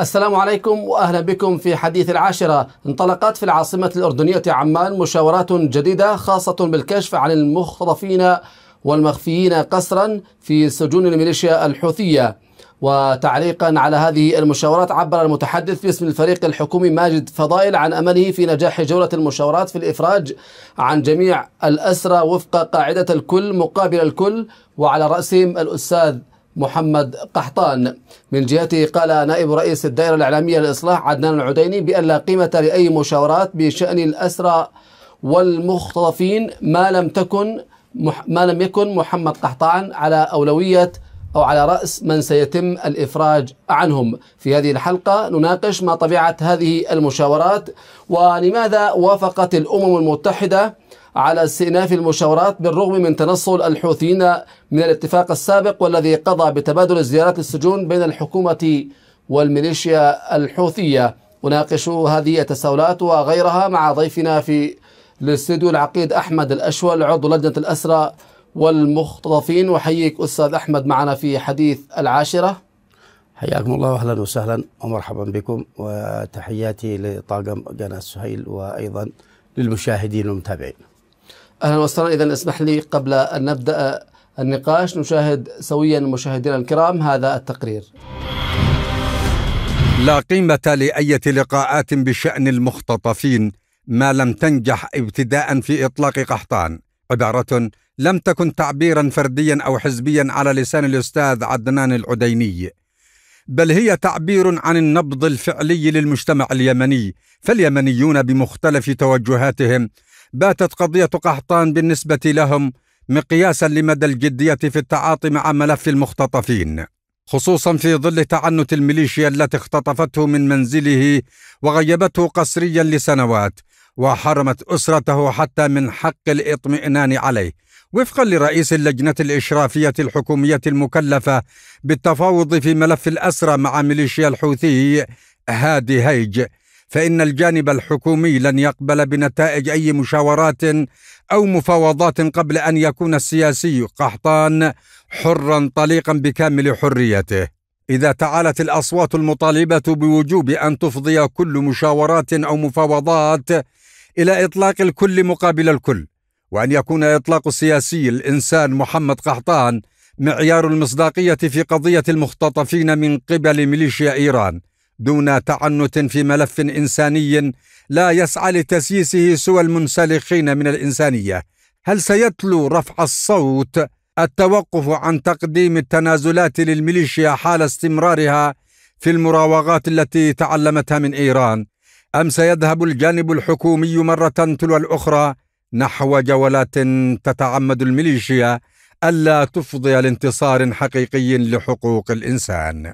السلام عليكم واهلا بكم في حديث العاشره، انطلقت في العاصمه الاردنيه عمان مشاورات جديده خاصه بالكشف عن المخطفين والمخفيين قسرا في سجون الميليشيا الحوثيه. وتعليقا على هذه المشاورات عبر المتحدث باسم الفريق الحكومي ماجد فضائل عن امله في نجاح جوله المشاورات في الافراج عن جميع الاسرى وفق قاعده الكل مقابل الكل وعلى راسهم الاستاذ محمد قحطان من جهته قال نائب رئيس الدائرة الإعلامية للإصلاح عدنان العديني بأن لا قيمة لأي مشاورات بشأن الأسرى والمختطفين ما لم تكن ما لم يكن محمد قحطان على أولوية أو على رأس من سيتم الإفراج عنهم في هذه الحلقة نناقش ما طبيعة هذه المشاورات ولماذا وافقت الأمم المتحدة على استئناف المشاورات بالرغم من تنصل الحوثيين من الاتفاق السابق والذي قضى بتبادل زيارات السجون بين الحكومة والميليشيا الحوثية أناقش هذه التساؤلات وغيرها مع ضيفنا في الاستديو العقيد أحمد الأشول عضو لجنة الأسرى والمختطفين وحييك أستاذ أحمد معنا في حديث العاشرة حياكم الله واهلا وسهلا ومرحبا بكم وتحياتي لطاقم قناه سهيل وايضا للمشاهدين والمتابعين أهلا وسهلا إذا اسمح لي قبل أن نبدأ النقاش نشاهد سويا مشاهدينا الكرام هذا التقرير لا قيمة لأية لقاءات بشأن المختطفين ما لم تنجح ابتداء في إطلاق قحطان عبارة لم تكن تعبيرا فرديا أو حزبيا على لسان الأستاذ عدنان العديني بل هي تعبير عن النبض الفعلي للمجتمع اليمني فاليمنيون بمختلف توجهاتهم باتت قضية قحطان بالنسبة لهم مقياسا لمدى الجدية في التعاطي مع ملف المختطفين خصوصا في ظل تعنت الميليشيا التي اختطفته من منزله وغيبته قسريا لسنوات وحرمت أسرته حتى من حق الإطمئنان عليه وفقا لرئيس اللجنة الإشرافية الحكومية المكلفة بالتفاوض في ملف الأسرى مع ميليشيا الحوثي هادي هيج فان الجانب الحكومي لن يقبل بنتائج اي مشاورات او مفاوضات قبل ان يكون السياسي قحطان حرا طليقا بكامل حريته اذا تعالت الاصوات المطالبه بوجوب ان تفضي كل مشاورات او مفاوضات الى اطلاق الكل مقابل الكل وان يكون اطلاق السياسي الانسان محمد قحطان معيار المصداقيه في قضيه المختطفين من قبل ميليشيا ايران دون تعنت في ملف انساني لا يسعى لتسييسه سوى المنسلخين من الانسانيه هل سيتلو رفع الصوت التوقف عن تقديم التنازلات للميليشيا حال استمرارها في المراوغات التي تعلمتها من ايران ام سيذهب الجانب الحكومي مره تلو الاخرى نحو جولات تتعمد الميليشيا الا تفضي لانتصار حقيقي لحقوق الانسان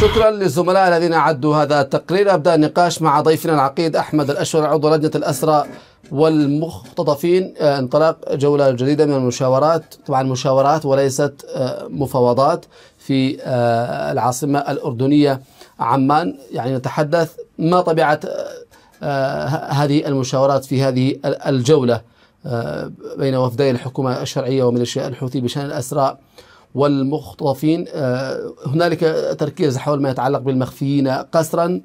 شكرا للزملاء الذين أعدوا هذا التقرير أبدأ النقاش مع ضيفنا العقيد أحمد الاشور عضو لجنة الأسرى والمختطفين آه، انطلاق جولة جديدة من المشاورات طبعا مشاورات وليست آه، مفاوضات في آه، العاصمة الأردنية عمان يعني نتحدث ما طبيعة هذه المشاورات في هذه الجولة بين وفدي الحكومة الشرعية وميليشيا الحوثي بشأن الاسرى والمخطفين آه، هنالك تركيز حول ما يتعلق بالمخفيين قسرا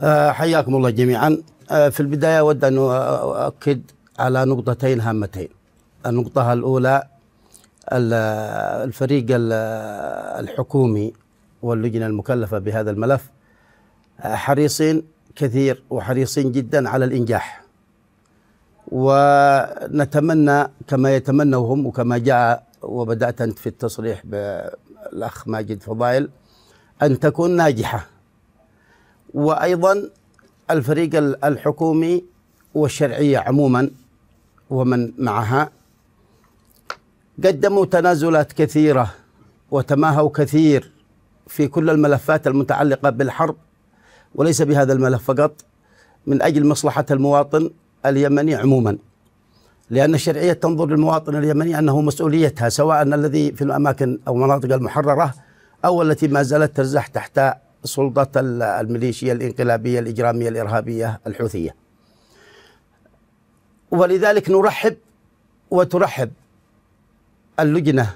آه، حياكم الله جميعا آه، في البداية أود أن أؤكد على نقطتين هامتين النقطة الأولى الفريق الحكومي واللجنة المكلفة بهذا الملف حريصين كثير وحريصين جدا على الإنجاح ونتمنى كما يتمنوا هم وكما جاء وبدأت أنت في التصريح بالأخ ماجد فضائل أن تكون ناجحة وأيضا الفريق الحكومي والشرعية عموما ومن معها قدموا تنازلات كثيرة وتماهوا كثير في كل الملفات المتعلقة بالحرب وليس بهذا الملف فقط من أجل مصلحة المواطن اليمني عموما لأن الشرعية تنظر للمواطن اليمني أنه مسؤوليتها سواء الذي في الأماكن أو المناطق المحررة أو التي ما زالت ترزح تحت سلطة الميليشيا الإنقلابية الإجرامية الإرهابية الحوثية ولذلك نرحب وترحب اللجنة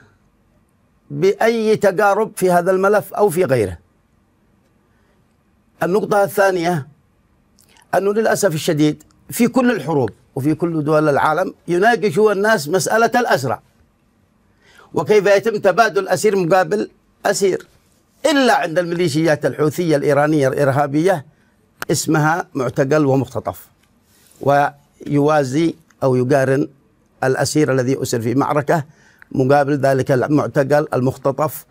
بأي تقارب في هذا الملف أو في غيره النقطة الثانية أنه للأسف الشديد في كل الحروب وفي كل دول العالم يناقش هو الناس مسألة الأسرى وكيف يتم تبادل أسير مقابل أسير إلا عند الميليشيات الحوثية الإيرانية الإرهابية اسمها معتقل ومختطف ويوازي أو يقارن الأسير الذي أسر في معركة مقابل ذلك المعتقل المختطف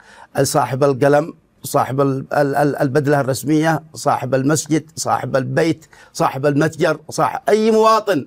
صاحب القلم صاحب البدلة الرسمية صاحب المسجد صاحب البيت صاحب المتجر صاحب أي مواطن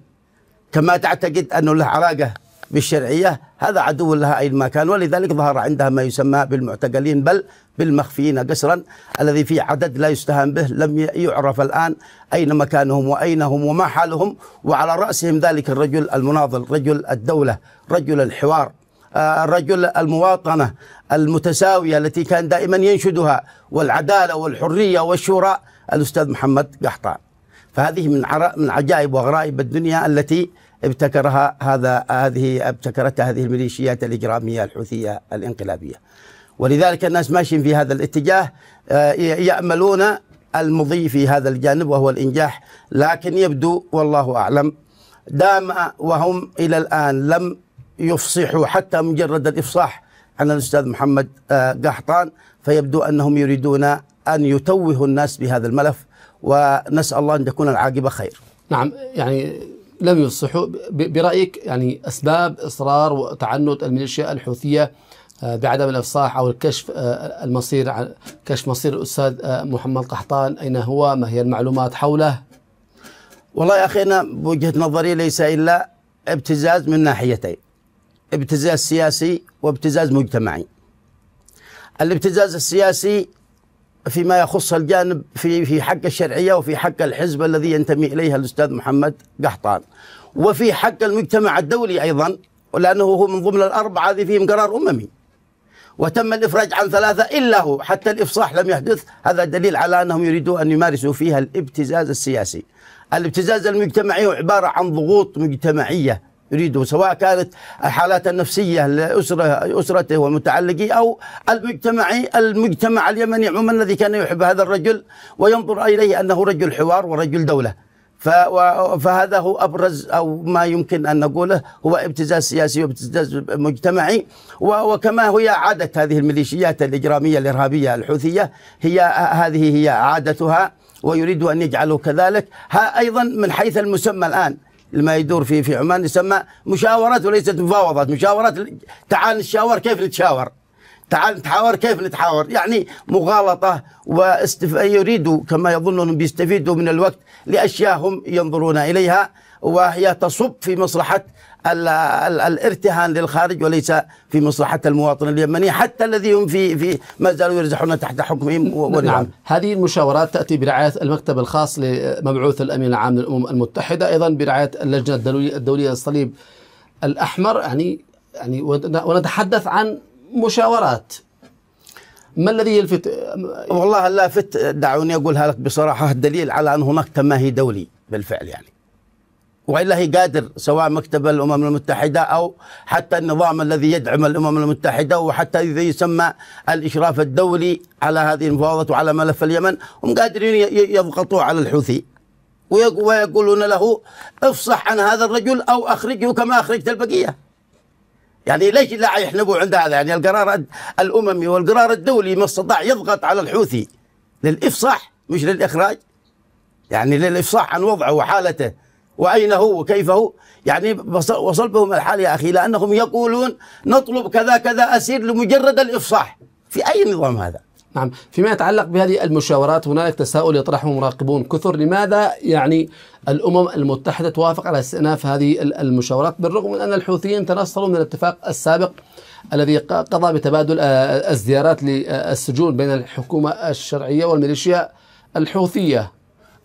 كما تعتقد أن له علاقة بالشرعية هذا عدو لها أينما كان ولذلك ظهر عندها ما يسمى بالمعتقلين بل بالمخفيين قسرا الذي في عدد لا يستهان به لم يعرف الآن أين مكانهم وأين هم وما حالهم وعلى رأسهم ذلك الرجل المناضل رجل الدولة رجل الحوار الرجل آه، المواطنة المتساوية التي كان دائما ينشدها والعدالة والحرية والشورى الأستاذ محمد قحطان فهذه من من عجائب وغرائب الدنيا التي ابتكرها هذا هذه ابتكرتها هذه الميليشيات الاجراميه الحوثيه الانقلابيه. ولذلك الناس ماشيين في هذا الاتجاه آه، ياملون المضي في هذا الجانب وهو الانجاح لكن يبدو والله اعلم دام وهم الى الان لم يفصحوا حتى مجرد الافصاح عن الاستاذ محمد آه، قحطان فيبدو انهم يريدون ان يتوهوا الناس بهذا الملف ونسال الله ان تكون العاقبه خير. نعم يعني لم يصحوا برأيك يعني أسباب إصرار وتعنت الميليشيا الحوثية آه، بعدم الإفصاح أو الكشف آه، المصير عن كشف مصير الأستاذ آه، محمد قحطان أين هو ما هي المعلومات حوله والله يا أخي أنا بوجهة نظري ليس إلا ابتزاز من ناحيتين ابتزاز سياسي وابتزاز مجتمعي الابتزاز السياسي فيما يخص الجانب في في حق الشرعيه وفي حق الحزب الذي ينتمي اليه الاستاذ محمد قحطان وفي حق المجتمع الدولي ايضا لانه هو من ضمن الاربعه هذه فيهم قرار اممي وتم الافراج عن ثلاثه الا هو حتى الافصاح لم يحدث هذا دليل على انهم يريدون ان يمارسوا فيها الابتزاز السياسي الابتزاز المجتمعي هو عباره عن ضغوط مجتمعيه يريده سواء كانت الحالات النفسية لأسرة أسرته ومتعلقيه أو المجتمعي المجتمع اليمني عموما الذي كان يحب هذا الرجل وينظر إليه أنه رجل حوار ورجل دولة فهذا هو ابرز او ما يمكن ان نقوله هو ابتزاز سياسي وابتزاز مجتمعي وكما هي عاده هذه الميليشيات الاجراميه الارهابيه الحوثيه هي هذه هي عادتها ويريد ان يجعله كذلك ايضا من حيث المسمى الان لما يدور في في عمان يسمى مشاورات وليست مفاوضات مشاورات تعال نتشاور كيف نتشاور تعال نتحاور كيف نتحاور يعني مغالطة واستف... يريدوا كما يظنون بيستفيدوا من الوقت لأشياء هم ينظرون إليها وهي تصب في مصلحة الارتهان للخارج وليس في مصلحة المواطن اليمني حتى الذي هم في في ما زالوا يرزحون تحت حكمهم نعم. ونعم نعم. هذه المشاورات تأتي برعاية المكتب الخاص لمبعوث الأمين العام للأمم المتحدة أيضا برعاية اللجنة الدولية للصليب الأحمر يعني يعني ونتحدث عن مشاورات ما الذي يلفت والله اللافت دعوني اقولها لك بصراحه الدليل على ان هناك تماهي دولي بالفعل يعني والا هي قادر سواء مكتب الامم المتحده او حتى النظام الذي يدعم الامم المتحده وحتى اذا يسمى الاشراف الدولي على هذه المفاوضات وعلى ملف اليمن هم قادرين يضغطوا على الحوثي ويقولون له افصح عن هذا الرجل او اخرجه كما اخرجت البقيه. يعني ليش لا يحنبوا عند هذا؟ يعني القرار الاممي والقرار الدولي ما استطاع يضغط على الحوثي للافصاح مش للاخراج. يعني للافصاح عن وضعه وحالته. وأين هو وكيف هو يعني وصل بهم الحال يا أخي لأنهم يقولون نطلب كذا كذا أسير لمجرد الإفصاح في أي نظام هذا نعم فيما يتعلق بهذه المشاورات هنالك تساؤل يطرحه مراقبون كثر لماذا يعني الأمم المتحدة توافق على استئناف هذه المشاورات بالرغم من أن الحوثيين تنصلوا من الاتفاق السابق الذي قضى بتبادل الزيارات للسجون بين الحكومة الشرعية والميليشيا الحوثية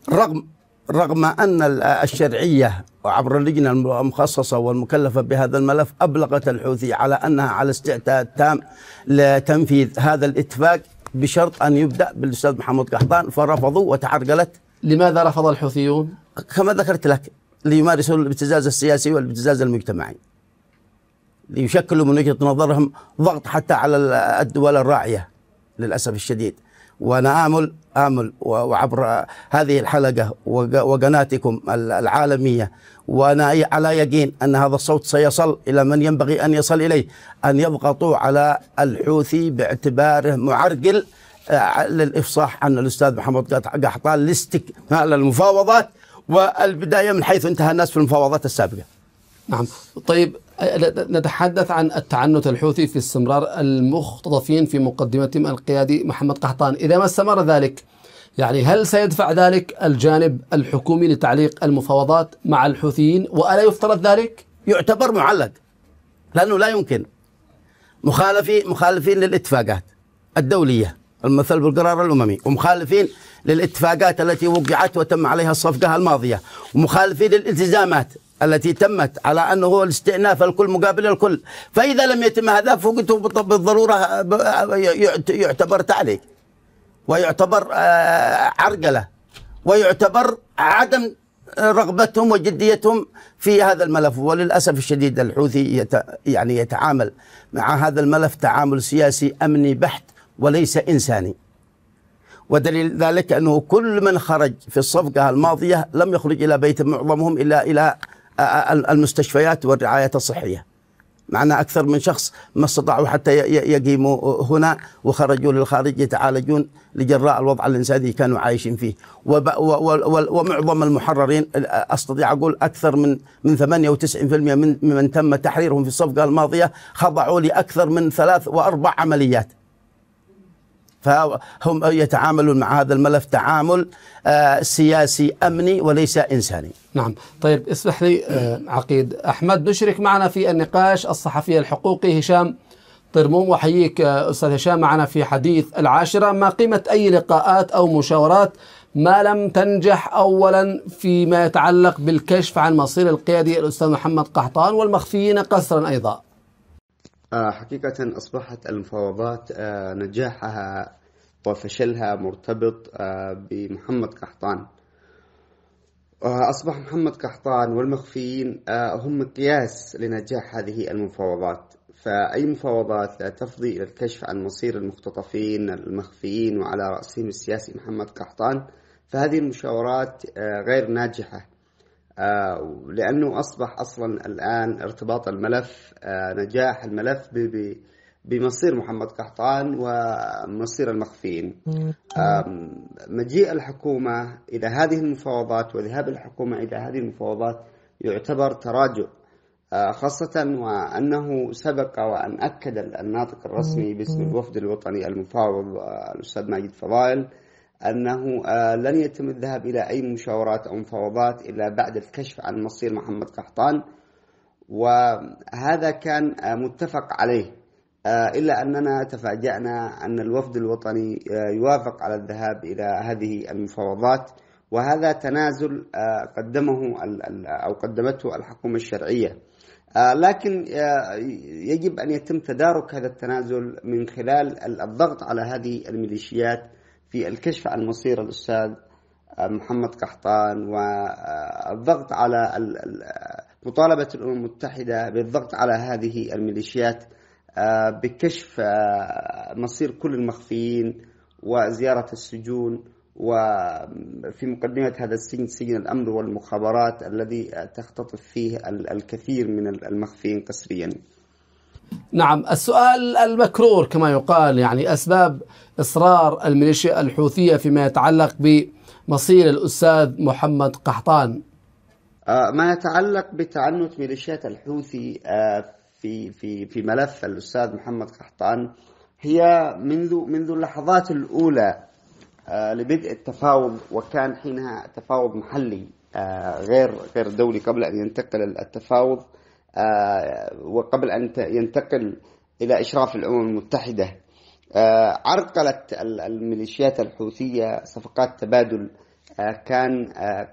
رغم رغم أن الشرعية عبر اللجنة المخصصة والمكلفة بهذا الملف أبلغت الحوثي على أنها على استعداد تام لتنفيذ هذا الاتفاق بشرط أن يبدأ بالأستاذ محمد قحطان فرفضوا وتعرقلت لماذا رفض الحوثيون؟ كما ذكرت لك ليمارسوا الابتزاز السياسي والابتزاز المجتمعي ليشكلوا من وجهة نظرهم ضغط حتى على الدول الراعية للأسف الشديد وانا اعمل اعمل وعبر هذه الحلقه وقناتكم العالميه وانا على يقين ان هذا الصوت سيصل الى من ينبغي ان يصل اليه ان يضغطوا على الحوثي باعتباره معرقل آه، للافصاح عن الاستاذ محمد قحطان لاستكمال المفاوضات والبدايه من حيث انتهى الناس في المفاوضات السابقه. نعم، طيب نتحدث عن التعنت الحوثي في استمرار المختطفين في مقدمتهم القيادي محمد قحطان إذا ما استمر ذلك يعني هل سيدفع ذلك الجانب الحكومي لتعليق المفاوضات مع الحوثيين وألا يفترض ذلك؟ يعتبر معلق لأنه لا يمكن مخالفين مخالفين للاتفاقات الدولية المثل بالقرار الأممي ومخالفين للاتفاقات التي وقعت وتم عليها الصفقة الماضية ومخالفين للالتزامات التي تمت على انه هو الاستئناف الكل مقابل الكل، فاذا لم يتم هذا فقلت بالضروره يعتبر تعليق ويعتبر آه، عرقله ويعتبر عدم رغبتهم وجديتهم في هذا الملف وللاسف الشديد الحوثي يت يعني يتعامل مع هذا الملف تعامل سياسي امني بحت وليس انساني. ودليل ذلك انه كل من خرج في الصفقه الماضيه لم يخرج الى بيت معظمهم الا الى المستشفيات والرعاية الصحية معنا أكثر من شخص ما استطاعوا حتى يقيموا هنا وخرجوا للخارج يتعالجون لجراء الوضع الإنساني كانوا عايشين فيه ومعظم المحررين أستطيع أقول أكثر من من 98% من من تم تحريرهم في الصفقة الماضية خضعوا لأكثر من ثلاث وأربع عمليات فهم يتعاملون مع هذا الملف تعامل آه، سياسي امني وليس انساني. نعم، طيب اسمح لي آه، عقيد احمد نشرك معنا في النقاش الصحفي الحقوقي هشام طرموم وحييك آه، استاذ هشام معنا في حديث العاشره ما قيمه اي لقاءات او مشاورات ما لم تنجح اولا فيما يتعلق بالكشف عن مصير القيادي الاستاذ محمد قحطان والمخفيين قسرا ايضا. آه، حقيقة أصبحت المفاوضات آه، نجاحها وفشلها مرتبط آه، بمحمد قحطان أصبح محمد قحطان والمخفيين هم مقياس لنجاح هذه المفاوضات فأي مفاوضات لا تفضي إلى الكشف عن مصير المختطفين المخفيين وعلى رأسهم السياسي محمد قحطان فهذه المشاورات غير ناجحة آه، لأنه أصبح أصلا الآن ارتباط الملف آه، نجاح الملف بمصير محمد قحطان ومصير المخفين مجيء الحكومة إلى هذه المفاوضات وذهاب الحكومة إلى هذه المفاوضات يعتبر تراجع آه، خاصة وأنه سبق وأن أكد الناطق الرسمي باسم الوفد الوطني المفاوض الأستاذ ماجد فضائل أنه آه، لن يتم الذهاب إلى أي مشاورات أو مفاوضات إلا بعد الكشف عن مصير محمد قحطان وهذا كان آه، متفق عليه آه، إلا أننا تفاجأنا أن الوفد الوطني يوافق على الذهاب إلى هذه المفاوضات وهذا تنازل قدمه أو قدمته الحكومة الشرعية لكن يجب أن يتم تدارك هذا التنازل من خلال الضغط على هذه الميليشيات في الكشف عن مصير الأستاذ محمد قحطان والضغط على مطالبة الأمم المتحدة بالضغط على هذه الميليشيات بكشف مصير كل المخفيين وزيارة السجون وفي مقدمة هذا السجن سجن الأمر والمخابرات الذي تختطف فيه الكثير من المخفيين قسريا نعم السؤال المكرور كما يقال يعني أسباب إصرار الميليشيا الحوثية فيما يتعلق بمصير الأستاذ محمد قحطان آه، ما يتعلق بتعنت ميليشيات الحوثي آه، في في في ملف الأستاذ محمد قحطان هي منذ منذ اللحظات الأولى آه، لبدء التفاوض وكان حينها تفاوض محلي غير غير دولي قبل أن ينتقل التفاوض آه، وقبل أن ينتقل إلى إشراف الأمم المتحدة آه، عرقلت الميليشيات الحوثية صفقات تبادل آه، كان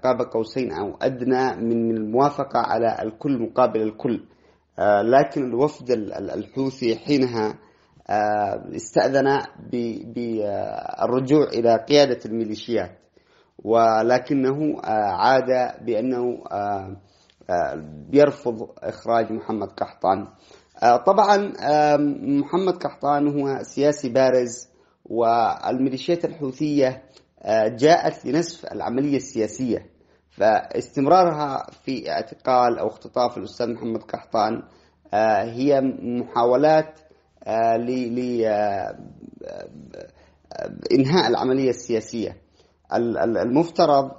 قاب قوسين أو أدنى من الموافقة على الكل مقابل الكل لكن الوفد الحوثي حينها استأذن بالرجوع إلى قيادة الميليشيات ولكنه عاد بأنه آه، يرفض إخراج محمد قحطان آه، طبعا محمد قحطان هو سياسي بارز والميليشيات الحوثية آه، جاءت لنسف العملية السياسية فاستمرارها في اعتقال أو اختطاف الأستاذ محمد قحطان هي محاولات لإنهاء العملية السياسية المفترض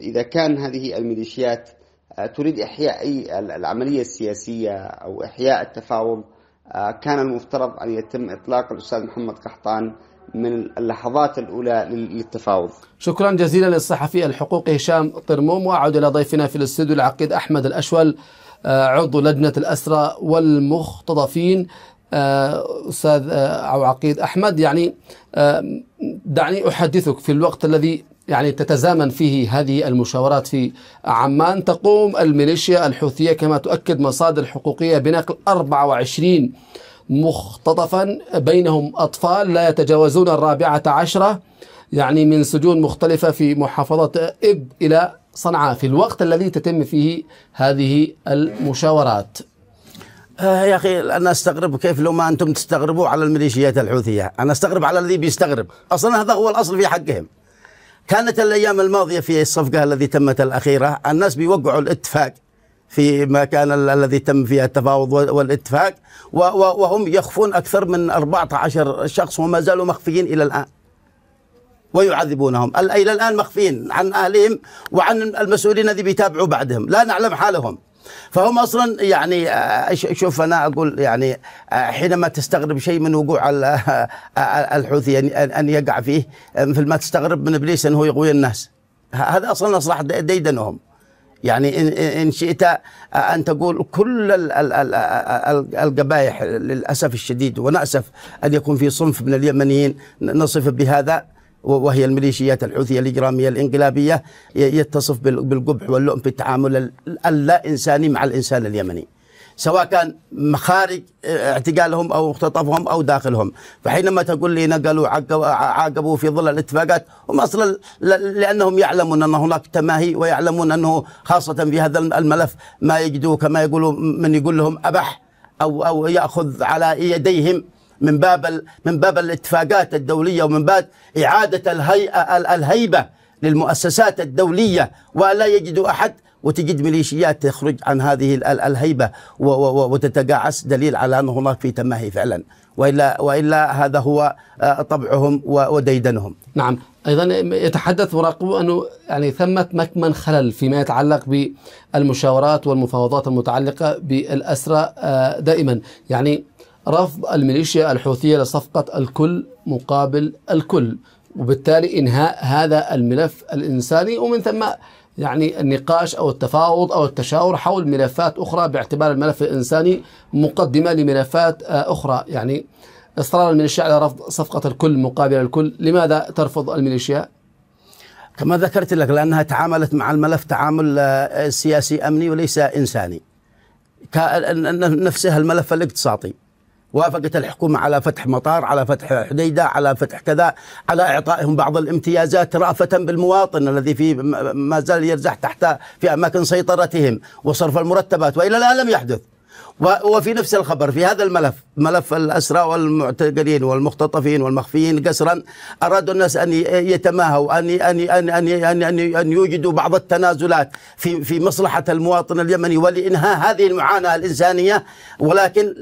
إذا كان هذه الميليشيات آه، تريد إحياء أي العملية السياسية أو إحياء التفاوض آه، كان المفترض أن يتم إطلاق الأستاذ محمد قحطان من اللحظات الأولى للتفاوض شكرا جزيلا للصحفي الحقوق هشام طرموم وأعود إلى ضيفنا في الاستوديو العقيد أحمد الأشول آه، عضو لجنة الأسرى والمختطفين أستاذ أو عقيد أحمد يعني دعني أحدثك في الوقت الذي يعني تتزامن فيه هذه المشاورات في عمان تقوم الميليشيا الحوثية كما تؤكد مصادر حقوقية بنقل 24 مختطفا بينهم أطفال لا يتجاوزون الرابعة عشرة يعني من سجون مختلفة في محافظة إب إلى صنعاء في الوقت الذي تتم فيه هذه المشاورات آه يا اخي انا استغرب كيف لو ما انتم تستغربوا على الميليشيات الحوثيه، انا استغرب على الذي بيستغرب، اصلا هذا هو الاصل في حقهم. كانت الايام الماضيه في الصفقه الذي تمت الاخيره الناس بيوقعوا الاتفاق في ما كان الذي تم فيها التفاوض والاتفاق وهم يخفون اكثر من 14 شخص وما زالوا مخفيين الى الان ويعذبونهم الى الان مخفين عن اهلهم وعن المسؤولين الذي بيتابعوا بعدهم لا نعلم حالهم فهم اصلا يعني آه، شوف انا اقول يعني آه، حينما تستغرب شيء من وقوع آه، الحوثي ان يقع فيه مثل ما تستغرب من ابليس انه يغوي الناس هذا اصلا اصلح ديدنهم يعني إن, إن شئت أن تقول كل القبائح للأسف الشديد ونأسف أن يكون في صنف من اليمنيين نصف بهذا وهي الميليشيات الحوثية الإجرامية الإنقلابية يتصف بالقبح واللؤم في التعامل اللا إنساني مع الإنسان اليمني سواء كان خارج آه، اعتقالهم او اختطفهم او داخلهم فحينما تقول لي نقلوا آه، عاقبوا في ظل الاتفاقات هم اصلا لانهم يعلمون ان هناك تماهي ويعلمون انه خاصه في هذا الملف ما يجدوا كما يقولوا من يقول لهم ابح او او ياخذ على يديهم من باب من باب الاتفاقات الدوليه ومن باب اعاده الهيئه الهيبه للمؤسسات الدوليه ولا يجد احد وتجد ميليشيات تخرج عن هذه الهيبه وتتقاعس دليل على ان هناك في تماهي فعلا والا والا هذا هو آه، طبعهم وديدنهم. نعم، ايضا يتحدث مراقبو انه يعني ثمه مكمن خلل فيما يتعلق بالمشاورات والمفاوضات المتعلقه بالاسرى آه، دائما، يعني رفض الميليشيا الحوثية لصفقة الكل مقابل الكل وبالتالي إنهاء هذا الملف الإنساني ومن ثم يعني النقاش أو التفاوض أو التشاور حول ملفات أخرى باعتبار الملف الإنساني مقدمة لملفات آه، أخرى يعني إصرار الميليشيا على رفض صفقة الكل مقابل الكل لماذا ترفض الميليشيا؟ كما ذكرت لك لأنها تعاملت مع الملف تعامل آه، سياسي أمني وليس إنساني نفسها الملف الاقتصادي وافقت الحكومة على فتح مطار على فتح حديدة على فتح كذا على إعطائهم بعض الامتيازات رأفة بالمواطن الذي في ما زال يرزح تحت في أماكن سيطرتهم وصرف المرتبات وإلى الآن لم يحدث وفي نفس الخبر في هذا الملف ملف الأسرى والمعتقلين والمختطفين والمخفيين قسرا أرادوا الناس أن يتماهوا أن أن أن أن أن, أن, أن يوجدوا بعض التنازلات في في مصلحة المواطن اليمني ولإنهاء هذه المعاناة الإنسانية ولكن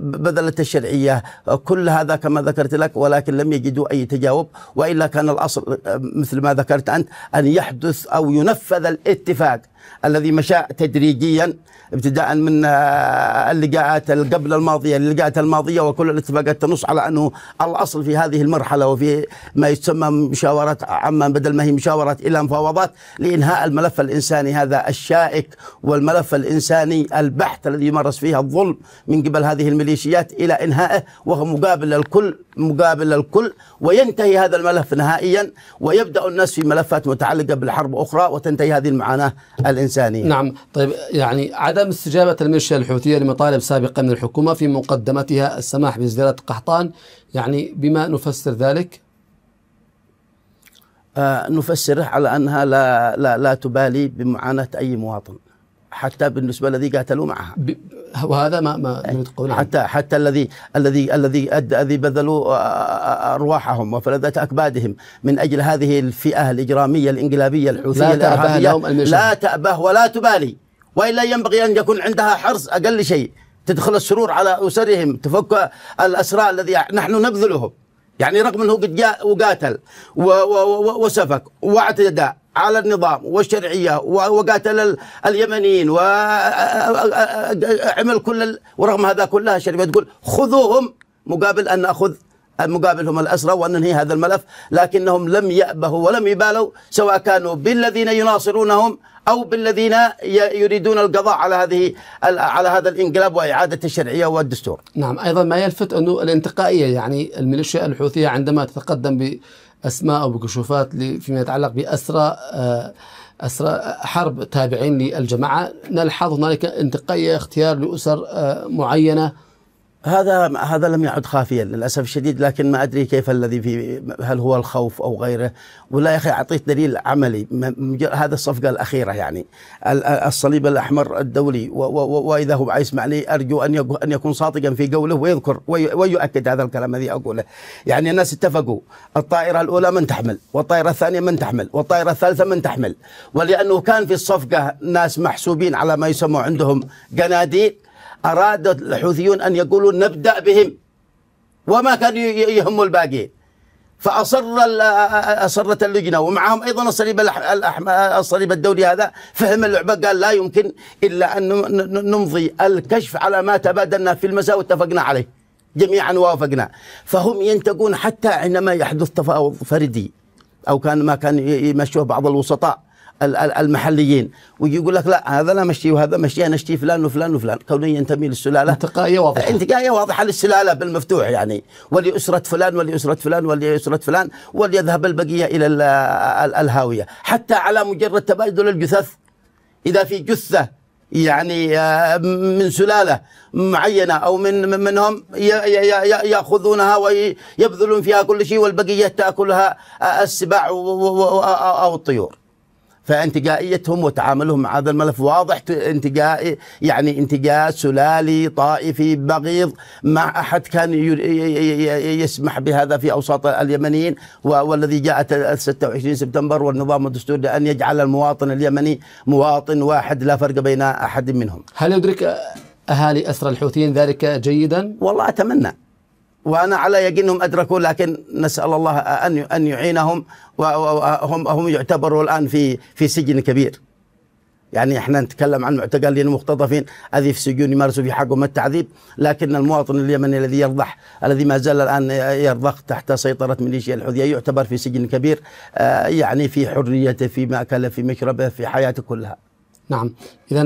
بذلت الشرعية كل هذا كما ذكرت لك ولكن لم يجدوا أي تجاوب وإلا كان الأصل مثل ما ذكرت أنت أن يحدث أو ينفذ الاتفاق الذي مشى تدريجيا ابتداء من آه، اللقاءات قبل الماضيه اللقاءات الماضيه وكل الاتفاقات تنص على انه الاصل في هذه المرحله وفي ما يسمى مشاورات عمان بدل ما هي مشاورات الى مفاوضات لانهاء الملف الانساني هذا الشائك والملف الانساني البحث الذي يمارس فيه الظلم من قبل هذه الميليشيات الى انهائه وهو مقابل الكل مقابل الكل وينتهي هذا الملف نهائيا ويبدا الناس في ملفات متعلقه بالحرب اخرى وتنتهي هذه المعاناه الانسانيه الميزانية نعم طيب يعني عدم استجابة الميليشيا الحوثية لمطالب سابقة من الحكومة في مقدمتها السماح بزيارة قحطان يعني بما نفسر ذلك؟ آه نفسره على أنها لا, لا, لا تبالي بمعاناة أي مواطن حتى بالنسبه الذي قاتلوا معها وهذا ما ما إيه. يعني. حتى حتى الذي الذي الذي الذي بذلوا ارواحهم وفلذات اكبادهم من اجل هذه الفئه الاجراميه الانقلابيه الحوثيه لا تأبه لهم لا تأبه ولا تبالي والا ينبغي ان يكون عندها حرص اقل شيء تدخل السرور على اسرهم تفك الاسراء الذي نحن نبذله يعني رغم انه قد جاء وقاتل وسفك واعتدى على النظام والشرعيه وقاتل اليمنيين وعمل كل ورغم هذا كلها الشرعيه تقول خذوهم مقابل ان ناخذ مقابلهم الأسرى وننهي هذا الملف لكنهم لم يأبهوا ولم يبالوا سواء كانوا بالذين يناصرونهم أو بالذين يريدون القضاء على هذه على هذا الانقلاب وإعادة الشرعية والدستور. نعم أيضا ما يلفت أنه الانتقائية يعني الميليشيا الحوثية عندما تتقدم ب أسماء أو بكشوفات فيما يتعلق بأسرى آه، أسرى آه، حرب تابعين للجماعة نلحظ هنالك انتقائية اختيار لأسر آه، معينة هذا هذا لم يعد خافيا للاسف الشديد لكن ما ادري كيف الذي في هل هو الخوف او غيره ولا يا اخي اعطيت دليل عملي هذا الصفقه الاخيره يعني الصليب الاحمر الدولي واذا هو عيسى معلي ارجو ان ان يكون صادقا في قوله ويذكر ويؤكد هذا الكلام الذي اقوله يعني الناس اتفقوا الطائره الاولى من تحمل والطائره الثانيه من تحمل والطائره الثالثه من تحمل ولانه كان في الصفقه ناس محسوبين على ما يسمى عندهم قناديل أراد الحوثيون أن يقولوا نبدأ بهم وما كان يهم الباقي فأصر أصرت اللجنة ومعهم أيضا الصليب الصليب الدولي هذا فهم اللعبة قال لا يمكن إلا أن نمضي الكشف على ما تبادلنا في المساء واتفقنا عليه جميعا وافقنا فهم ينتقون حتى عندما يحدث تفاوض فردي أو كان ما كان يمشوه بعض الوسطاء المحليين ويجي يقول لك لا هذا لا مشتي وهذا مشتي انا اشتي فلان وفلان وفلان كونه ينتمي للسلاله انتقائيه واضحه انتقائيه واضحه للسلاله بالمفتوح يعني ولاسره فلان ولاسره فلان ولاسره فلان وليذهب البقيه الى الهاويه حتى على مجرد تبادل الجثث اذا في جثه يعني آه، من سلالة معينة أو من منهم يأخذونها ويبذلون فيها كل شيء والبقية تأكلها آه، السباع أو الطيور فانتقائيتهم وتعاملهم مع هذا الملف واضح انتقائي يعني انتقاء سلالي طائفي بغيض ما احد كان يسمح بهذا في اوساط اليمنيين والذي جاءت 26 سبتمبر والنظام الدستوري ان يجعل المواطن اليمني مواطن واحد لا فرق بين احد منهم. هل يدرك اهالي اسرى الحوثيين ذلك جيدا؟ والله اتمنى وأنا على يقين أنهم أدركوا لكن نسأل الله أن أن يعينهم وهم هم يعتبروا الآن في في سجن كبير يعني احنا نتكلم عن معتقلين مختطفين هذه في سجون يمارسوا في حقهم التعذيب لكن المواطن اليمني الذي يرضح الذي ما زال الان يرضخ تحت سيطره ميليشيا الحوثيه يعتبر في سجن كبير آه، يعني في حريته في ماكله في مشربه في حياته كلها نعم إذا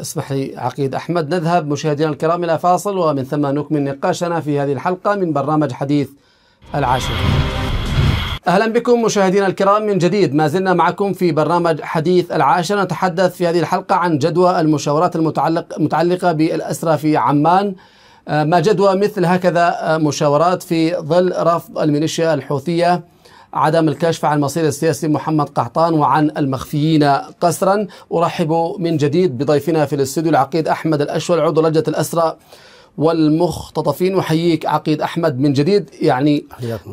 اصبح لي عقيد أحمد نذهب مشاهدينا الكرام إلى فاصل ومن ثم نكمل نقاشنا في هذه الحلقة من برنامج حديث العاشر أهلا بكم مشاهدينا الكرام من جديد ما زلنا معكم في برنامج حديث العاشر نتحدث في هذه الحلقة عن جدوى المشاورات المتعلق متعلقة بالأسرى في عمان آه، ما جدوى مثل هكذا آه، مشاورات في ظل رفض الميليشيا الحوثية عدم الكشف عن مصير السياسي محمد قحطان وعن المخفيين قسرا أرحب من جديد بضيفنا في الاستوديو العقيد أحمد الأشول عضو لجنة الأسرى والمختطفين أحييك عقيد أحمد من جديد يعني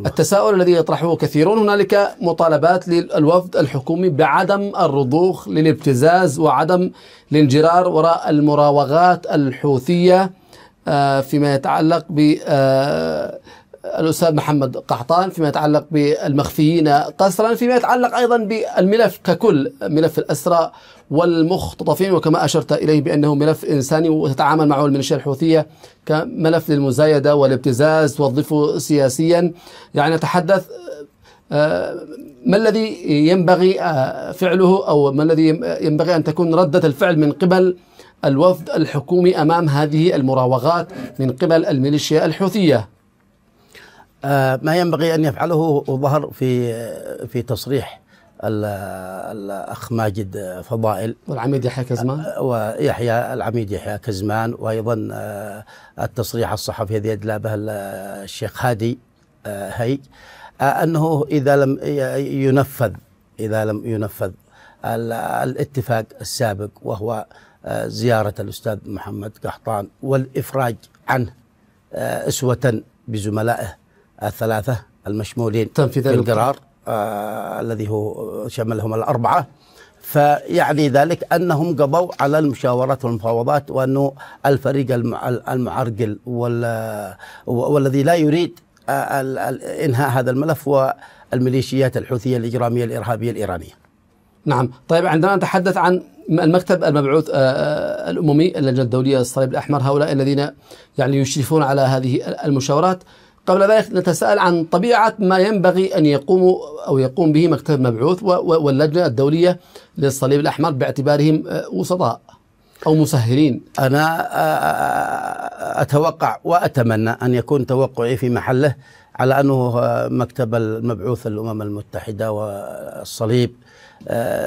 التساؤل الذي يطرحه كثيرون هنالك مطالبات للوفد الحكومي بعدم الرضوخ للابتزاز وعدم الانجرار وراء المراوغات الحوثية آه، فيما يتعلق ب آه، الأستاذ محمد قحطان فيما يتعلق بالمخفيين قسرا فيما يتعلق أيضا بالملف ككل ملف الأسرى والمختطفين وكما أشرت إليه بأنه ملف إنساني وتتعامل معه الميليشيا الحوثية كملف للمزايدة والابتزاز والضفه سياسيا يعني نتحدث آه، ما الذي ينبغي آه، فعله أو ما الذي ينبغي أن تكون ردة الفعل من قبل الوفد الحكومي أمام هذه المراوغات من قبل الميليشيا الحوثية آه، ما ينبغي ان يفعله ظهر في آه، في تصريح الاخ ماجد فضائل والعميد يحيى كزمان آه، ويحيى العميد يحيى كزمان وايضا التصريح الصحفي الذي ادلى به الشيخ هادي هي انه اذا لم ينفذ اذا لم ينفذ الاتفاق السابق وهو زياره الاستاذ محمد قحطان والافراج عنه اسوه بزملائه الثلاثة المشمولين تنفيذ القرار آه الذي هو شملهم الأربعة فيعني ذلك انهم قضوا على المشاورات والمفاوضات وانه الفريق المعرقل والذي لا يريد آه، انهاء هذا الملف والميليشيات الحوثيه الاجراميه الارهابيه الايرانيه. نعم، طيب عندما نتحدث عن المكتب المبعوث آه، آه، الاممي اللجنه الدوليه للصليب الاحمر هؤلاء الذين يعني يشرفون على هذه المشاورات قبل ذلك نتساءل عن طبيعة ما ينبغي أن يقوم أو يقوم به مكتب مبعوث واللجنة الدولية للصليب الأحمر باعتبارهم آه، وسطاء أو مسهلين أنا آه، آه، أتوقع وأتمنى أن يكون توقعي في محله على أنه مكتب المبعوث الأمم المتحدة والصليب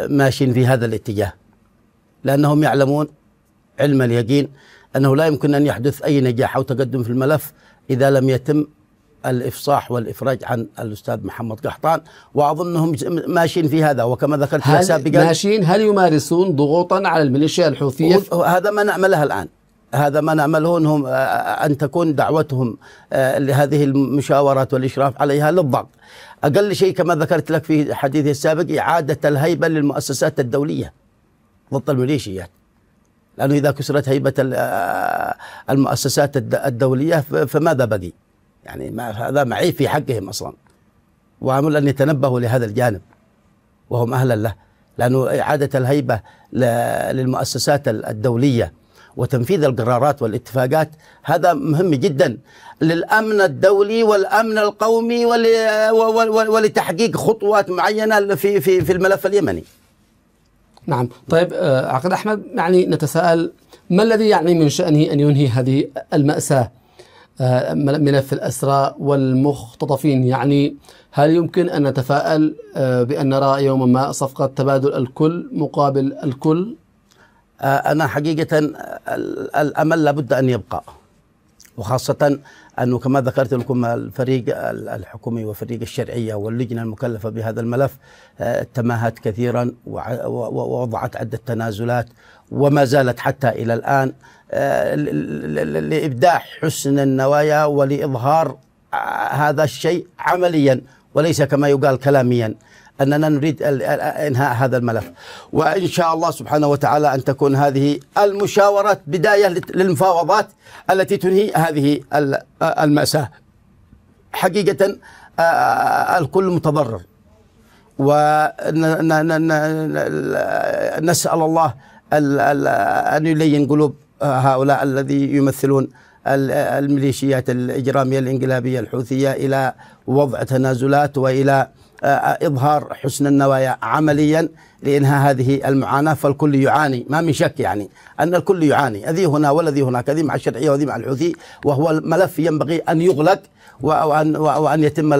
ماشيين في هذا الاتجاه لأنهم يعلمون علم اليقين أنه لا يمكن أن يحدث أي نجاح أو تقدم في الملف إذا لم يتم الافصاح والافراج عن الاستاذ محمد قحطان واظنهم ماشيين في هذا وكما ذكرت هل سابقا ماشيين هل يمارسون ضغوطا على الميليشيا الحوثيه؟ هذا ما نعمله الان هذا ما نعمله انهم ان تكون دعوتهم لهذه المشاورات والاشراف عليها للضغط. اقل شيء كما ذكرت لك في حديثي السابق اعاده الهيبه للمؤسسات الدوليه ضد الميليشيات. لانه اذا كسرت هيبه المؤسسات الدوليه فماذا بقي؟ يعني ما هذا معيب في حقهم أصلا وعمل أن يتنبهوا لهذا الجانب وهم أهلا له لأنه إعادة الهيبة للمؤسسات الدولية وتنفيذ القرارات والاتفاقات هذا مهم جدا للأمن الدولي والأمن القومي ولتحقيق خطوات معينة في في في الملف اليمني نعم طيب آه، عقد أحمد يعني نتساءل ما الذي يعني من شأنه أن ينهي هذه المأساة آه، ملف الأسرى والمختطفين يعني هل يمكن أن نتفائل آه، بأن نرى يوما ما صفقة تبادل الكل مقابل الكل آه، أنا حقيقة الأمل لابد أن يبقى وخاصة أنه كما ذكرت لكم الفريق الحكومي وفريق الشرعية واللجنة المكلفة بهذا الملف تماهت كثيرا ووضعت عدة تنازلات وما زالت حتى إلى الآن لإبداع حسن النوايا ولإظهار هذا الشيء عمليا وليس كما يقال كلاميا أننا نريد إنهاء هذا الملف وإن شاء الله سبحانه وتعالى أن تكون هذه المشاورات بداية للمفاوضات التي تنهي هذه المأساة حقيقة الكل متضرر ونسأل الله أن يلين قلوب هؤلاء الذي يمثلون الميليشيات الإجرامية الإنقلابية الحوثية إلى وضع تنازلات وإلى آه، آه، إظهار حسن النوايا عمليا لإنهاء هذه المعاناة فالكل يعاني ما من شك يعني أن الكل يعاني هذه هنا والذي هناك هذه مع الشرعية وهذه مع الحوثي وهو الملف ينبغي أن يغلق وأن, وأن يتم آه،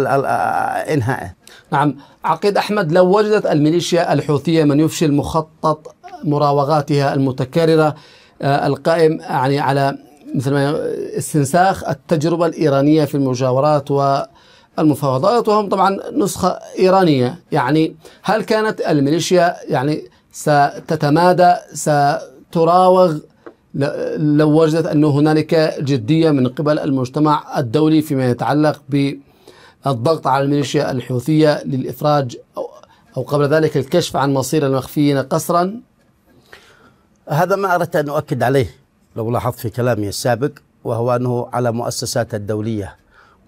إنهائه نعم عقيد أحمد لو وجدت الميليشيا الحوثية من يفشل مخطط مراوغاتها المتكررة آه، القائم يعني على مثل ما استنساخ التجربة الإيرانية في المجاورات والمفاوضات وهم طبعا نسخة إيرانية يعني هل كانت الميليشيا يعني ستتمادى ستراوغ لو وجدت أنه هنالك جدية من قبل المجتمع الدولي فيما يتعلق بالضغط على الميليشيا الحوثية للإفراج أو قبل ذلك الكشف عن مصير المخفيين قسرا هذا ما أردت أن أؤكد عليه لو لاحظت في كلامي السابق وهو أنه على مؤسسات الدولية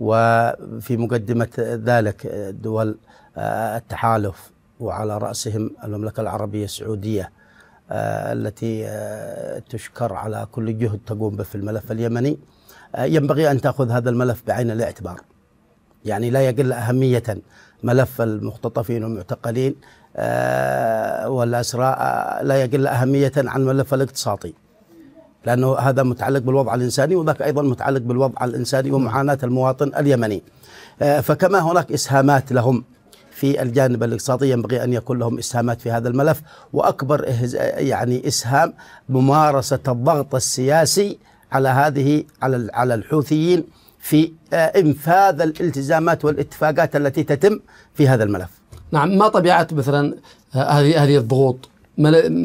وفي مقدمة ذلك دول آه، التحالف وعلى رأسهم المملكة العربية السعودية آه، التي آه، تشكر على كل جهد تقوم به في الملف اليمني ينبغي أن تأخذ هذا الملف بعين الاعتبار يعني لا يقل أهمية ملف المختطفين والمعتقلين آه، والأسرى آه، لا يقل أهمية عن الملف الاقتصادي لأنه هذا متعلق بالوضع الإنساني وذاك أيضا متعلق بالوضع الإنساني ومعاناة المواطن اليمني آه، فكما هناك إسهامات لهم في الجانب الاقتصادي ينبغي ان يكون لهم اسهامات في هذا الملف واكبر يعني اسهام ممارسه الضغط السياسي على هذه على على الحوثيين في انفاذ الالتزامات والاتفاقات التي تتم في هذا الملف. نعم ما طبيعة مثلا هذه هذه الضغوط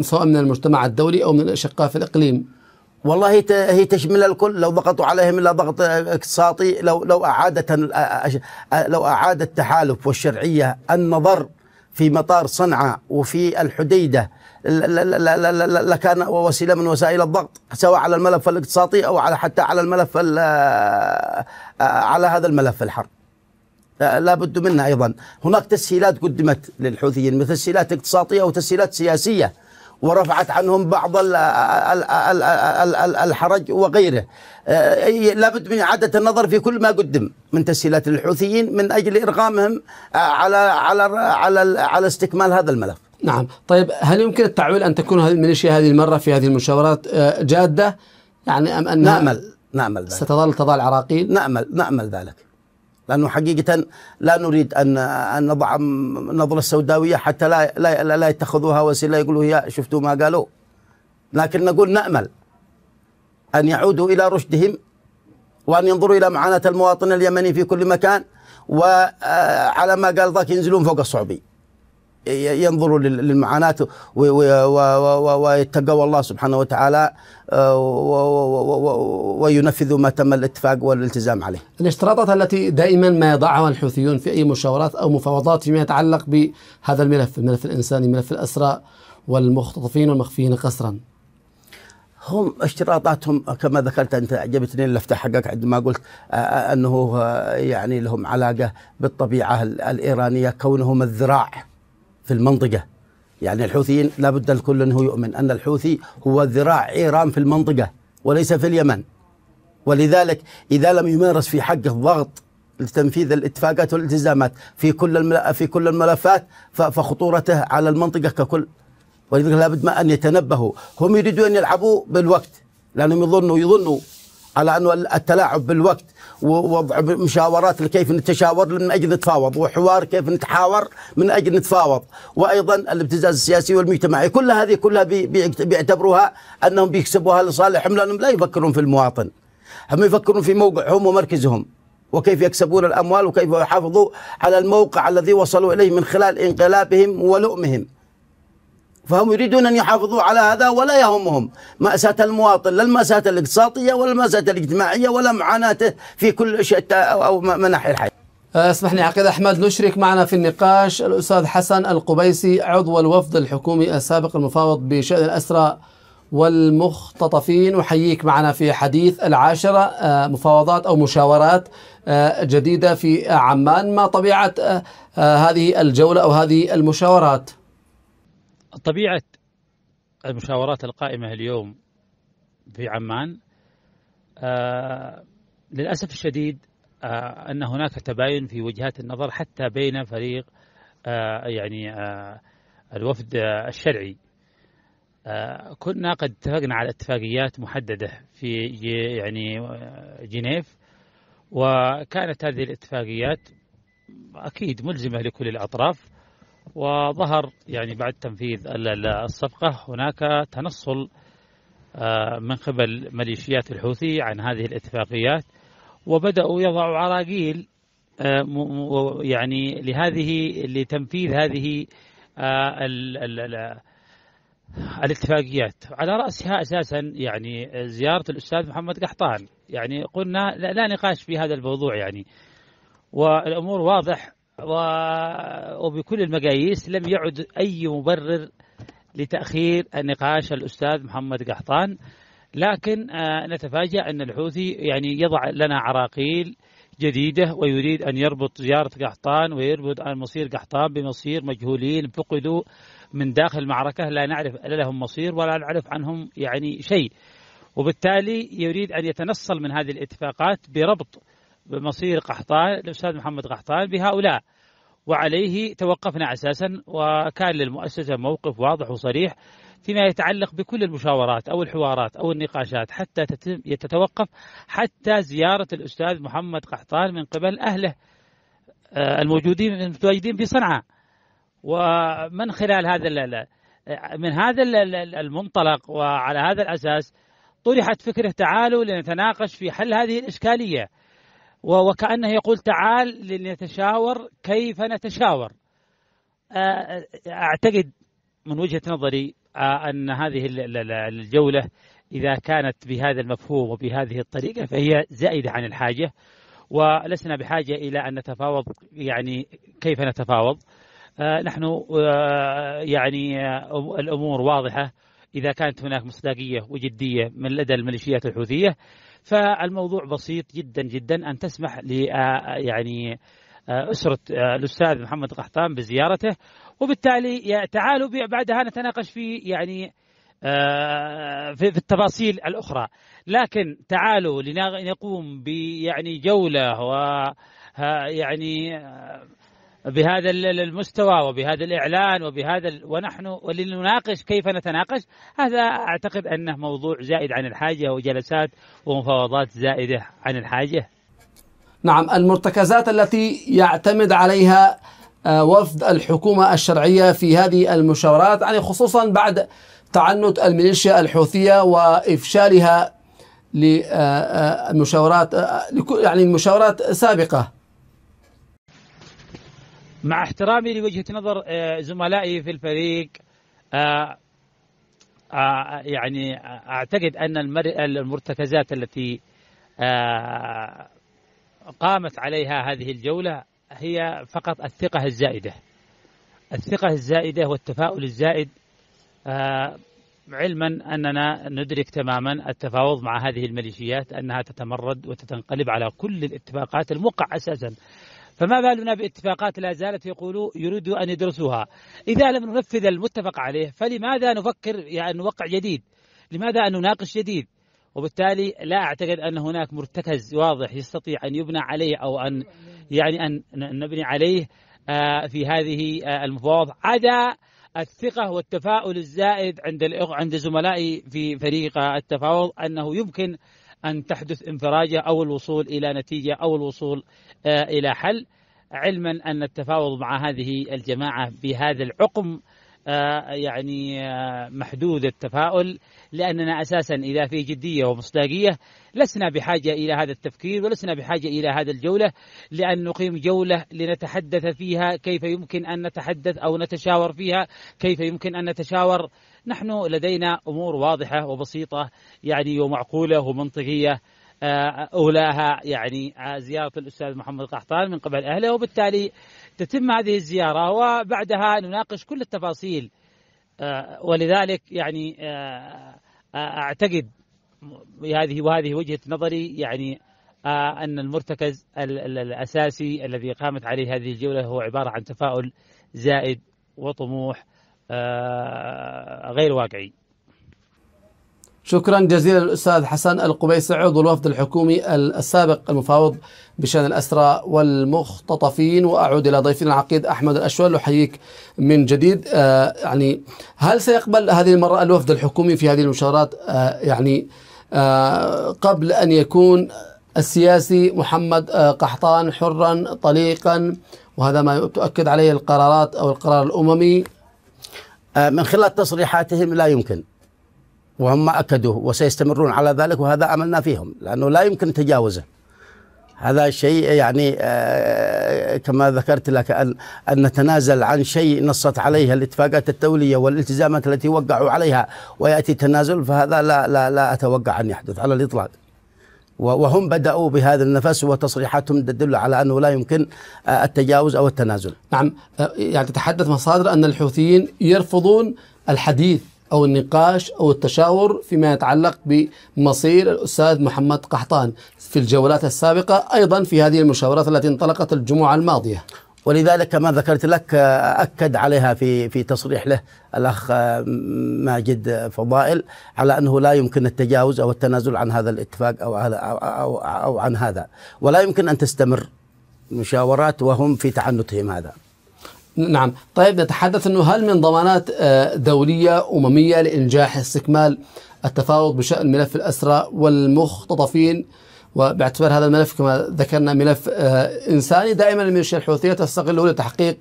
سواء من المجتمع الدولي أو من الأشقاء في الإقليم والله هي تشمل الكل لو ضغطوا عليهم الا ضغط اقتصادي لو لو اعادت لو اعاد التحالف والشرعيه النظر في مطار صنعاء وفي الحديده لكان وسيله من وسائل الضغط سواء على الملف الاقتصادي او على حتى على الملف على هذا الملف الحرب لا بد منها أيضا هناك تسهيلات قدمت للحوثيين مثل تسهيلات اقتصادية وتسهيلات سياسية ورفعت عنهم بعض الحرج وغيره آه، لابد من إعادة النظر في كل ما قدم من تسهيلات للحوثيين من أجل إرغامهم آه، على على على على استكمال هذا الملف نعم طيب هل يمكن التعويل أن تكون هذه الميليشيا هذه المرة في هذه المشاورات آه، جادة يعني أم أنها نأمل نأمل ذلك ستظل تظل عراقيل نأمل نأمل ذلك لانه حقيقه لا نريد ان ان نضع نظره سوداويه حتى لا لا لا يتخذوها وسيله يقولوا يا شفتوا ما قالوا لكن نقول نامل ان يعودوا الى رشدهم وان ينظروا الى معاناه المواطن اليمني في كل مكان وعلى آه، ما قال ذاك ينزلون فوق الصعوبيه ينظروا للمعاناة ويتقوا الله سبحانه وتعالى آه، وينفذوا ما تم الاتفاق والالتزام عليه الاشتراطات التي دائما ما يضعها الحوثيون في أي مشاورات أو مفاوضات فيما يتعلق بهذا الملف الملف الإنساني ملف الأسرى والمختطفين والمخفيين قسرا هم اشتراطاتهم كما ذكرت انت عجبتني اللفته حقك عندما قلت آه، آه، انه يعني لهم علاقه بالطبيعه الايرانيه كونهم الذراع في المنطقة يعني الحوثيين لابد الكل أنه يؤمن أن الحوثي هو ذراع إيران في المنطقة وليس في اليمن ولذلك إذا لم يمارس في حقه ضغط لتنفيذ الاتفاقات والالتزامات في كل في كل الملفات فخطورته على المنطقة ككل ولذلك لابد ما أن يتنبهوا هم يريدون أن يلعبوا بالوقت لأنهم يظنوا يظنوا على انه التلاعب بالوقت ووضع مشاورات كيف نتشاور من اجل نتفاوض وحوار كيف نتحاور من اجل نتفاوض وايضا الابتزاز السياسي والمجتمعي كل هذه كلها بيعتبروها انهم بيكسبوها لصالحهم لانهم لا يفكرون في المواطن هم يفكرون في موقعهم ومركزهم وكيف يكسبون الاموال وكيف يحافظوا على الموقع الذي وصلوا اليه من خلال انقلابهم ولؤمهم فهم يريدون أن يحافظوا على هذا ولا يهمهم مأساة المواطن لا المأساة الاقتصادية ولا المأساة الاجتماعية ولا معاناته في كل شتى أو مناحي الحياة أه، اسمح لي عقيد أحمد نشرك معنا في النقاش الأستاذ حسن القبيسي عضو الوفد الحكومي السابق المفاوض بشأن الأسرى والمختطفين أحييك معنا في حديث العاشرة أه، مفاوضات أو مشاورات أه، جديدة في عمان ما طبيعة هذه الجولة أو هذه المشاورات طبيعة المشاورات القائمة اليوم في عمان آه للأسف الشديد آه أن هناك تباين في وجهات النظر حتى بين فريق آه يعني آه، الوفد آه، الشرعي آه، كنا قد اتفقنا على اتفاقيات محددة في يعني جنيف وكانت هذه الاتفاقيات أكيد ملزمة لكل الأطراف وظهر يعني بعد تنفيذ الصفقة هناك تنصل آه، من قبل ميليشيات الحوثي عن هذه الاتفاقيات وبدأوا يضعوا عراقيل آه، يعني لهذه لتنفيذ هذه آه، الاتفاقيات على رأسها أساسا يعني زيارة الأستاذ محمد قحطان يعني قلنا لا نقاش في هذا الموضوع يعني والأمور واضح وبكل المقاييس لم يعد أي مبرر لتأخير النقاش الأستاذ محمد قحطان لكن آه، نتفاجأ أن الحوثي يعني يضع لنا عراقيل جديدة ويريد أن يربط زيارة قحطان ويربط مصير قحطان بمصير مجهولين فقدوا من داخل المعركة لا نعرف لهم مصير ولا نعرف عنهم يعني شيء وبالتالي يريد أن يتنصل من هذه الاتفاقات بربط بمصير قحطان الأستاذ محمد قحطان بهؤلاء وعليه توقفنا أساسا وكان للمؤسسة موقف واضح وصريح فيما يتعلق بكل المشاورات أو الحوارات أو النقاشات حتى تتوقف حتى زيارة الأستاذ محمد قحطان من قبل أهله آه، الموجودين المتواجدين في صنعاء ومن خلال هذا من هذا المنطلق وعلى هذا الأساس طرحت فكرة تعالوا لنتناقش في حل هذه الإشكالية وكأنه يقول تعال لنتشاور كيف نتشاور آه، آه، أعتقد من وجهة نظري آه، أن هذه الجولة إذا كانت بهذا المفهوم وبهذه الطريقة فهي زائدة عن الحاجة ولسنا بحاجة إلى أن نتفاوض يعني كيف نتفاوض نحن يعني الأمور واضحة إذا كانت هناك مصداقية وجدية من لدى الميليشيات الحوثية فالموضوع بسيط جدا جدا أن تسمح ل آه، آه، يعني آه، أسرة الأستاذ محمد قحطان بزيارته وبالتالي تعالوا بعدها نتناقش في يعني في التفاصيل الأخرى لكن تعالوا لنقوم بيعني جولة و يعني بهذا المستوى وبهذا الإعلان وبهذا ال... ونحن ولنناقش كيف نتناقش هذا أعتقد أنه موضوع زائد عن الحاجة وجلسات ومفاوضات زائدة عن الحاجة نعم المرتكزات التي يعتمد عليها آه، وفد الحكومة الشرعية في هذه المشاورات يعني خصوصا بعد تعنت الميليشيا الحوثية وإفشالها للمشاورات آه، آه، يعني المشاورات سابقة مع احترامي لوجهة نظر آه، زملائي في الفريق آه، آه، يعني أعتقد أن المرتكزات التي قامت عليها هذه الجولة هي فقط الثقة الزائدة الثقة الزائدة والتفاؤل الزائد علما أننا ندرك تماما التفاوض مع هذه الميليشيات أنها تتمرد وتتنقلب على كل الاتفاقات الموقع أساسا فما بالنا باتفاقات لا زالت يقولوا يريد أن يدرسوها إذا لم ننفذ المتفق عليه فلماذا نفكر يعني نوقع جديد لماذا أن نناقش جديد وبالتالي لا أعتقد أن هناك مرتكز واضح يستطيع أن يبنى عليه أو أن يعني أن نبني عليه آه، في هذه آه، المفاوض عدا الثقة والتفاؤل الزائد عند عند زملائي في فريق التفاوض أنه يمكن أن تحدث انفراجة أو الوصول إلى نتيجة أو الوصول آه، إلى حل علما أن التفاوض مع هذه الجماعة بهذا العقم آه، يعني آه، محدود التفاؤل لأننا أساسا إذا في جدية ومصداقية لسنا بحاجة إلى هذا التفكير ولسنا بحاجة إلى هذا الجولة لأن نقيم جولة لنتحدث فيها كيف يمكن أن نتحدث أو نتشاور فيها كيف يمكن أن نتشاور نحن لدينا أمور واضحة وبسيطة يعني ومعقولة ومنطقية آه، أولاها يعني زيارة الأستاذ محمد القحطان من قبل أهله وبالتالي تتم هذه الزيارة وبعدها نناقش كل التفاصيل آه، ولذلك يعني آه، أعتقد هذه وهذه وجهة نظري يعني أن المرتكز الأساسي الذي قامت عليه هذه الجولة هو عبارة عن تفاؤل زائد وطموح آه، غير واقعي شكرا جزيلا للأستاذ حسن القبيس عضو الوفد الحكومي السابق المفاوض بشأن الأسرى والمختطفين وأعود إلى ضيفنا العقيد أحمد الأشول أحييك من جديد آه يعني هل سيقبل هذه المرة الوفد الحكومي في هذه المشارات آه يعني آه قبل أن يكون السياسي محمد آه، قحطان حرا طليقا وهذا ما تؤكد عليه القرارات أو القرار الأممي آه، من خلال تصريحاتهم لا يمكن وهم ما أكدوه وسيستمرون على ذلك وهذا أملنا فيهم لأنه لا يمكن تجاوزه هذا الشيء يعني آه، كما ذكرت لك أن, أن نتنازل عن شيء نصت عليه الاتفاقات الدولية والالتزامات التي وقعوا عليها ويأتي تنازل فهذا لا, لا, لا أتوقع أن يحدث على الإطلاق وهم بدأوا بهذا النفس وتصريحاتهم تدل على أنه لا يمكن آه، التجاوز أو التنازل نعم آه، يعني تتحدث مصادر أن الحوثيين يرفضون الحديث أو النقاش أو التشاور فيما يتعلق بمصير الأستاذ محمد قحطان في الجولات السابقة أيضا في هذه المشاورات التي انطلقت الجمعة الماضية ولذلك ما ذكرت لك اكد عليها في في تصريح له الاخ آه، ماجد فضائل على انه لا يمكن التجاوز او التنازل عن هذا الاتفاق او او, أو عن هذا ولا يمكن ان تستمر مشاورات وهم في تعنتهم هذا نعم طيب نتحدث أنه هل من ضمانات آه، دولية أممية لإنجاح استكمال التفاوض بشأن ملف الأسرى والمختطفين وباعتبار هذا الملف كما ذكرنا ملف آه، إنساني دائما الميليشيا الحوثية تستغله لتحقيق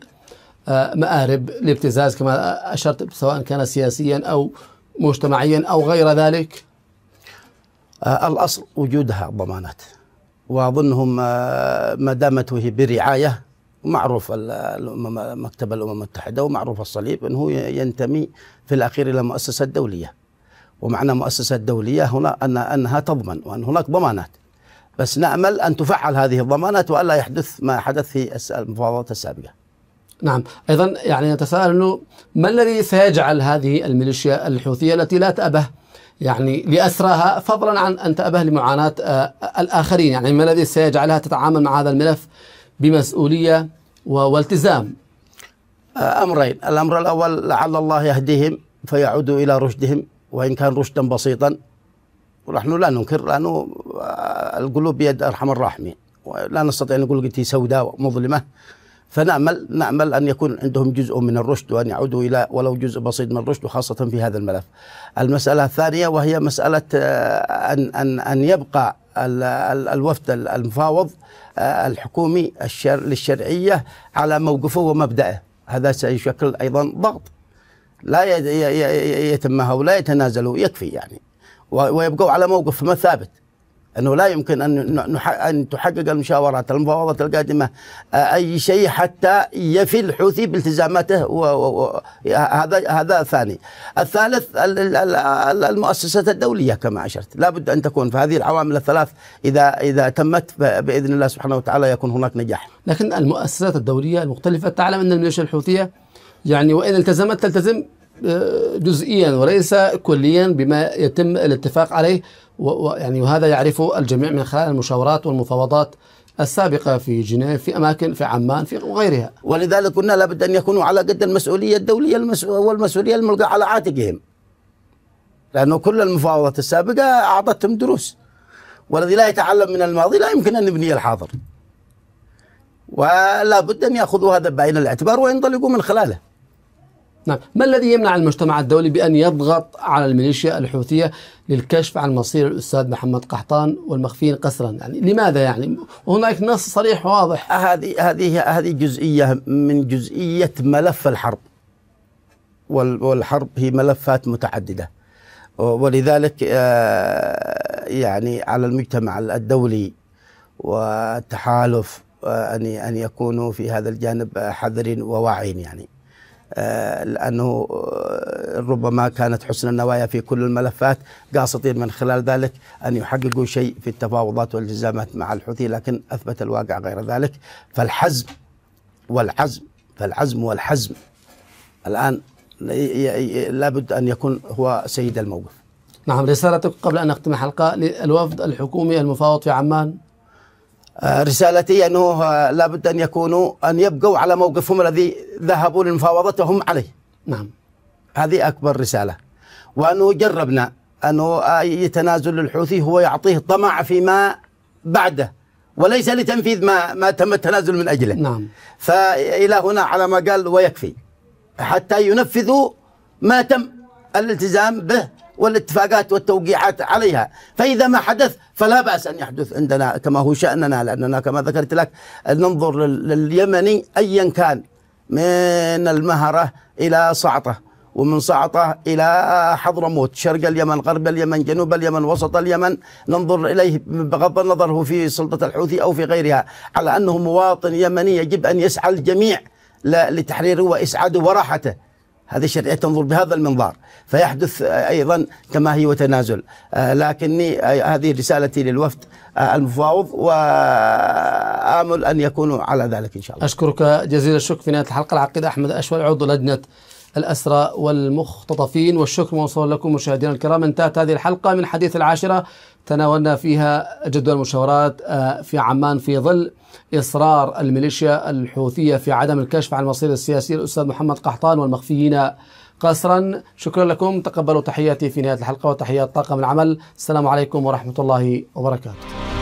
آه، مآرب الابتزاز كما أشرت سواء كان سياسيا أو مجتمعيا أو غير ذلك آه، الأصل وجودها ضمانات وأظنهم ما دامت وهي برعاية معروف مكتب الأمم المتحدة ومعروف الصليب أنه ينتمي في الأخير إلى مؤسسة دولية ومعنى مؤسسة دولية هنا أن أنها تضمن وأن هناك ضمانات بس نأمل أن تفعل هذه الضمانات وألا يحدث ما حدث في المفاوضات السابقة نعم أيضا يعني نتساءل أنه ما الذي سيجعل هذه الميليشيا الحوثية التي لا تأبه يعني لأسراها فضلا عن أن تأبه لمعاناة آه، الآخرين يعني ما الذي سيجعلها تتعامل مع هذا الملف بمسؤولية والتزام آه، أمرين الأمر الأول لعل الله يهديهم فيعودوا إلى رشدهم وإن كان رشدا بسيطا ونحن لا ننكر لأنه آه، القلوب بيد أرحم الراحمين ولا نستطيع أن نقول قلتي سوداء مظلمه فنأمل نأمل أن يكون عندهم جزء من الرشد وأن يعودوا إلى ولو جزء بسيط من الرشد وخاصة في هذا الملف المسألة الثانية وهي مسألة آه، أن, أن, أن يبقى الوفد المفاوض آه، الحكومي الشر للشرعية على موقفه ومبدأه هذا سيشكل أيضا ضغط لا يتم هؤلاء يتنازلوا يكفي يعني ويبقوا على موقف ما ثابت انه لا يمكن ان ان تحقق المشاورات المفاوضات القادمه اي شيء حتى يفي الحوثي بالتزاماته هذا هذا ثاني الثالث المؤسسات الدوليه كما اشرت لا بد ان تكون فهذه العوامل الثلاث اذا اذا تمت باذن الله سبحانه وتعالى يكون هناك نجاح لكن المؤسسات الدوليه المختلفه تعلم ان الميليشيا الحوثيه يعني وان التزمت تلتزم جزئيا وليس كليا بما يتم الاتفاق عليه ويعني وهذا يعرفه الجميع من خلال المشاورات والمفاوضات السابقة في جنيف في أماكن في عمان في غيرها ولذلك قلنا لابد أن يكونوا على قد المسؤولية الدولية والمسؤولية الملقى على عاتقهم لأنه كل المفاوضات السابقة أعطتهم دروس والذي لا يتعلم من الماضي لا يمكن أن يبني الحاضر ولا بد أن يأخذوا هذا بعين الاعتبار وينطلقوا من خلاله نعم ما الذي يمنع المجتمع الدولي بأن يضغط على الميليشيا الحوثية للكشف عن مصير الأستاذ محمد قحطان والمخفين قسرا يعني لماذا يعني هناك نص صريح واضح هذه هذه هذه جزئية من جزئية ملف الحرب والحرب هي ملفات متعددة ولذلك آه، يعني على المجتمع الدولي والتحالف آه، أن أن يكونوا في هذا الجانب حذرين وواعين يعني آه، لأنه آه، ربما كانت حسن النوايا في كل الملفات قاصدين من خلال ذلك أن يحققوا شيء في التفاوضات والالتزامات مع الحوثي لكن أثبت الواقع غير ذلك فالحزم والعزم فالعزم والحزم الآن لابد أن يكون هو سيد الموقف نعم رسالتك قبل أن نختم الحلقة للوفد الحكومي المفاوض في عمان آه، رسالتي أنه آه، لابد أن يكونوا أن يبقوا على موقفهم الذي ذهبوا للمفاوضات وهم عليه نعم هذه أكبر رسالة وأنه جربنا أنه آه، أي تنازل للحوثي هو يعطيه طمع فيما بعده وليس لتنفيذ ما ما تم التنازل من أجله نعم فإلى هنا على ما قال ويكفي حتى ينفذوا ما تم الالتزام به والاتفاقات والتوقيعات عليها فإذا ما حدث فلا بأس أن يحدث عندنا كما هو شأننا لأننا كما ذكرت لك ننظر لليمني أيا كان من المهرة إلى صعطة ومن صعطة إلى حضرموت شرق اليمن غرب اليمن جنوب اليمن وسط اليمن ننظر إليه بغض النظر هو في سلطة الحوثي أو في غيرها على أنه مواطن يمني يجب أن يسعى الجميع لتحريره وإسعاده وراحته هذه الشرعية تنظر بهذا المنظار فيحدث أيضا كما هي وتنازل آه، لكني آه، هذه رسالتي للوفد آه، المفاوض وآمل أن يكونوا على ذلك إن شاء الله أشكرك جزيل الشكر في نهاية الحلقة العقيد أحمد أشول عضو لجنة الأسرى والمختطفين والشكر موصول لكم مشاهدينا الكرام انتهت هذه الحلقة من حديث العاشرة تناولنا فيها جدول المشاورات آه، في عمان في ظل إصرار الميليشيا الحوثية في عدم الكشف عن المصير السياسي الأستاذ محمد قحطان والمخفيين قسرا شكرا لكم تقبلوا تحياتي في نهاية الحلقة وتحيات طاقم العمل السلام عليكم ورحمة الله وبركاته